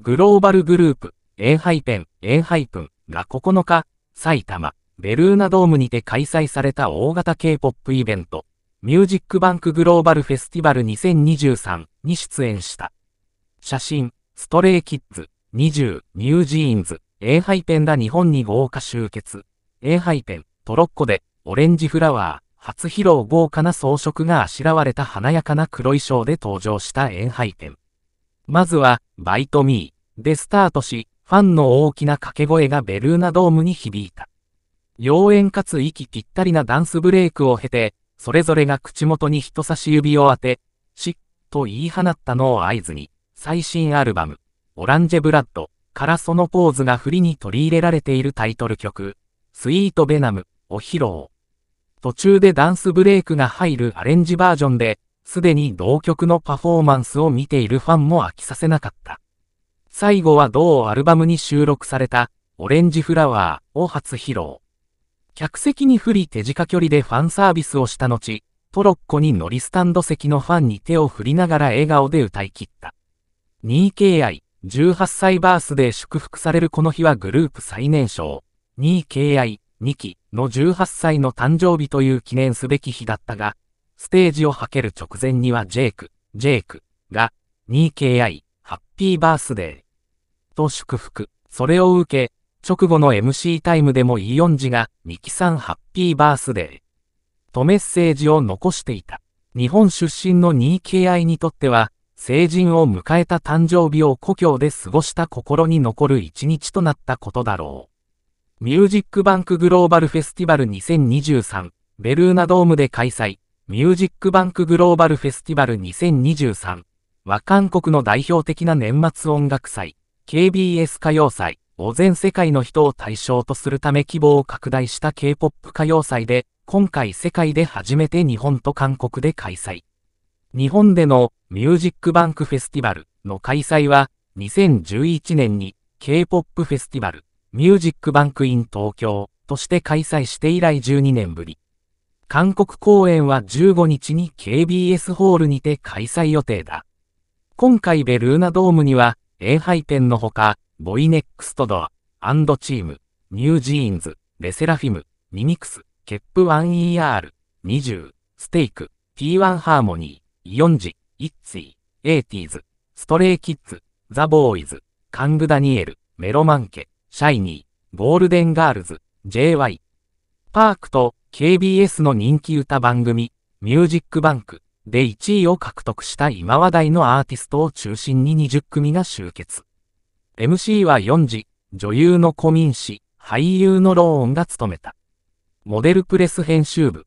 グローバルグループ、エンハイペン、エンハイプンが9日、埼玉、ベルーナドームにて開催された大型 K-POP イベント、ミュージックバンクグローバルフェスティバル2023に出演した。写真、ストレイキッズ、20、ニュージーンズ、エンハイペンら日本に豪華集結。エンハイペン、トロッコで、オレンジフラワー、初披露豪華な装飾があしらわれた華やかな黒衣装で登場したエンハイペン。まずは、バイトミーでスタートし、ファンの大きな掛け声がベルーナドームに響いた。妖艶かつ息ぴったりなダンスブレイクを経て、それぞれが口元に人差し指を当て、しっと言い放ったのを合図に、最新アルバム、オランジェブラッドからそのポーズが振りに取り入れられているタイトル曲、スイートベナムを披露。途中でダンスブレイクが入るアレンジバージョンで、すでに同曲のパフォーマンスを見ているファンも飽きさせなかった。最後は同アルバムに収録された、オレンジフラワーを初披露。客席に降り手近距離でファンサービスをした後、トロッコに乗りスタンド席のファンに手を振りながら笑顔で歌い切った。2KI、18歳バースで祝福されるこの日はグループ最年少、2KI、2期の18歳の誕生日という記念すべき日だったが、ステージを履ける直前にはジェイク、ジェイクが 2KI ハッピーバースデーと祝福。それを受け、直後の MC タイムでもイ・オンジがミキさんハッピーバースデーとメッセージを残していた。日本出身の 2KI にとっては、成人を迎えた誕生日を故郷で過ごした心に残る一日となったことだろう。ミュージックバンクグローバルフェスティバル2023ベルーナドームで開催。ミュージックバンクグローバルフェスティバル2023は韓国の代表的な年末音楽祭、KBS 歌謡祭を全世界の人を対象とするため規模を拡大した K-POP 歌謡祭で、今回世界で初めて日本と韓国で開催。日本でのミュージックバンクフェスティバルの開催は、2011年に K-POP フェスティバルミュージックバンクイン東京として開催して以来12年ぶり。韓国公演は15日に KBS ホールにて開催予定だ。今回ベルーナドームには、A ハイペンのほか、ボイネックストドア、アンドチーム、ニュージーンズ、レセラフィム、ミミクス、ケップワン e r 20、ステイク、T1 ハーモニー、イオンジ、イッツィ、エイティーズ、ストレイキッズ、ザ・ボーイズ、カング・ダニエル、メロマンケ、シャイニー、ゴールデン・ガールズ、JY、パークと KBS の人気歌番組、ミュージックバンクで1位を獲得した今話題のアーティストを中心に20組が集結。MC は4時、女優の古民氏、俳優のローンが務めた。モデルプレス編集部、